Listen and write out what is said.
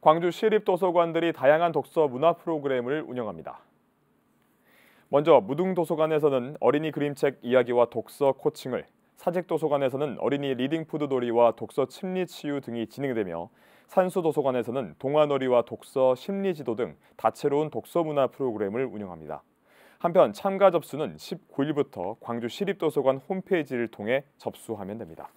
광주 시립도서관들이 다양한 독서 문화 프로그램을 운영합니다. 먼저 무등도서관에서는 어린이 그림책 이야기와 독서 코칭을, 사직도서관에서는 어린이 리딩푸드 놀이와 독서 침리치유 등이 진행되며 산수도서관에서는 동화놀이와 독서 심리지도 등 다채로운 독서 문화 프로그램을 운영합니다. 한편 참가 접수는 19일부터 광주 시립도서관 홈페이지를 통해 접수하면 됩니다.